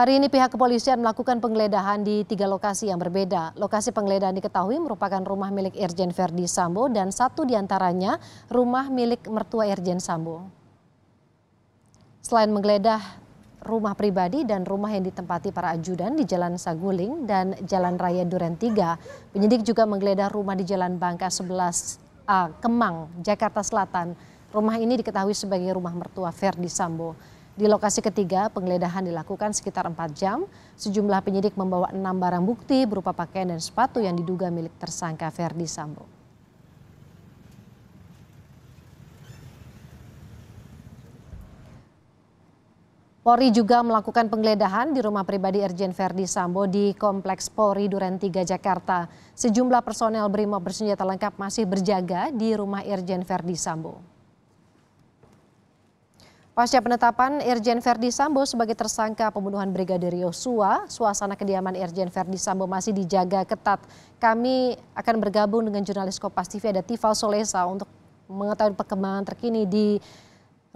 Hari ini pihak kepolisian melakukan penggeledahan di tiga lokasi yang berbeda. Lokasi penggeledahan diketahui merupakan rumah milik Irjen Verdi Sambo dan satu diantaranya rumah milik mertua Irjen Sambo. Selain menggeledah rumah pribadi dan rumah yang ditempati para ajudan di Jalan Saguling dan Jalan Raya Duren 3. Penyidik juga menggeledah rumah di Jalan Bangka 11A, Kemang, Jakarta Selatan. Rumah ini diketahui sebagai rumah mertua Verdi Sambo. Di lokasi ketiga, penggeledahan dilakukan sekitar 4 jam. Sejumlah penyidik membawa enam barang bukti berupa pakaian dan sepatu yang diduga milik tersangka Ferdi Sambo. Polri juga melakukan penggeledahan di rumah pribadi Irjen Verdi Sambo di Kompleks Polri Duren 3 Jakarta. Sejumlah personel BRIMOB bersenjata lengkap masih berjaga di rumah Irjen Verdi Sambo. Pasca penetapan Irjen Verdi Sambo sebagai tersangka pembunuhan Brigadir Yosua, suasana kediaman Irjen Verdi Sambo masih dijaga ketat. Kami akan bergabung dengan jurnalis Kompas TV ada Tifal Solesa untuk mengetahui perkembangan terkini di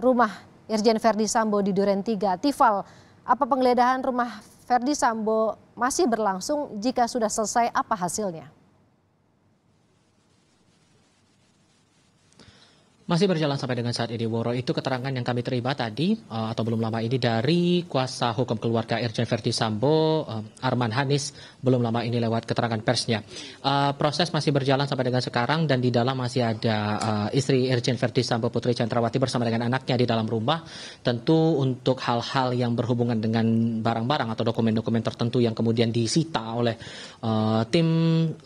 rumah Irjen Verdi Sambo di Duren 3. Tifal, apa penggeledahan rumah Verdi Sambo masih berlangsung? Jika sudah selesai, apa hasilnya? Masih berjalan sampai dengan saat ini, Woro. Itu keterangan yang kami terima tadi uh, atau belum lama ini dari kuasa hukum keluarga Irjen Verdi Sambo, uh, Arman Hanis, belum lama ini lewat keterangan persnya. Uh, proses masih berjalan sampai dengan sekarang dan di dalam masih ada uh, istri Irjen Verdi Sambo Putri Chandrawati bersama dengan anaknya di dalam rumah. Tentu untuk hal-hal yang berhubungan dengan barang-barang atau dokumen-dokumen tertentu yang kemudian disita oleh uh, tim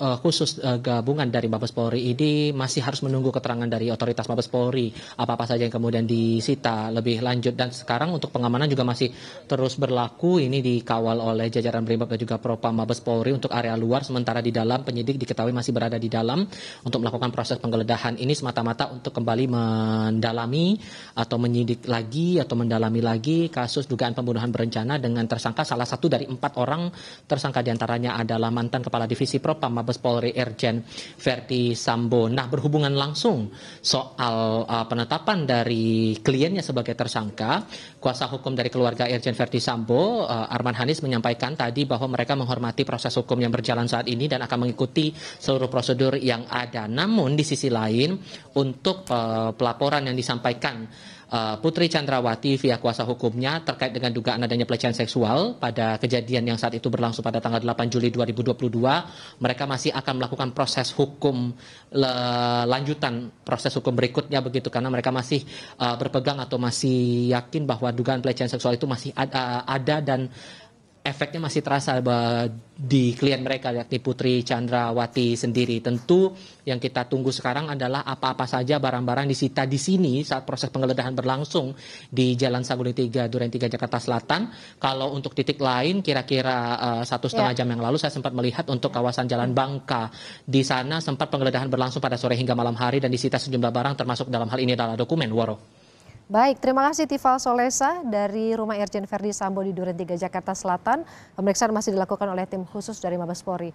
uh, khusus uh, gabungan dari Mabes Polri ini masih harus menunggu keterangan dari otoritas Mabes Polri apa-apa saja yang kemudian disita lebih lanjut dan sekarang untuk pengamanan juga masih terus berlaku ini dikawal oleh jajaran Brimob dan juga Propam Mabes Polri untuk area luar sementara di dalam penyidik diketahui masih berada di dalam untuk melakukan proses penggeledahan ini semata-mata untuk kembali mendalami atau menyidik lagi atau mendalami lagi kasus dugaan pembunuhan berencana dengan tersangka salah satu dari empat orang tersangka diantaranya adalah mantan Kepala Divisi Propam Mabes Polri Erjen Verdi Sambo. Nah berhubungan langsung soal atau uh, eh, eh, penetapan dari kliennya sebagai tersangka, kuasa hukum dari keluarga Irjen Verdi Sambo, uh, Arman Hanis menyampaikan tadi bahwa mereka menghormati proses hukum yang berjalan saat ini dan akan mengikuti seluruh prosedur yang ada. Namun di sisi lain, untuk uh, pelaporan yang disampaikan uh, Putri Chandrawati via kuasa hukumnya terkait dengan dugaan adanya pelecehan seksual pada kejadian yang saat itu berlangsung pada tanggal 8 Juli 2022. Mereka masih akan melakukan proses hukum lanjutan proses hukum berikutnya begitu karena mereka masih uh, berpegang atau masih yakin bahwa dugaan pelecehan seksual itu masih ada, eh, ada dan efeknya masih terasa di klien mereka yakni Putri Chandrawati sendiri. Tentu yang kita tunggu sekarang adalah apa-apa saja barang-barang disita di sini saat proses penggeledahan berlangsung di Jalan Saguling 3 Duren 3 Jakarta Selatan. Kalau untuk titik lain kira-kira uh, satu ya. setengah yeah. jam yang lalu saya sempat melihat untuk kawasan Jalan Bangka di sana sempat penggeledahan berlangsung pada sore hingga malam hari dan disita sejumlah barang termasuk dalam hal ini adalah dokumen Waro. Baik, terima kasih Tifal Solesa dari Rumah Irjen Verdi Sambo di Duren 3 Jakarta Selatan. Pemeriksaan masih dilakukan oleh tim khusus dari Mabes Polri.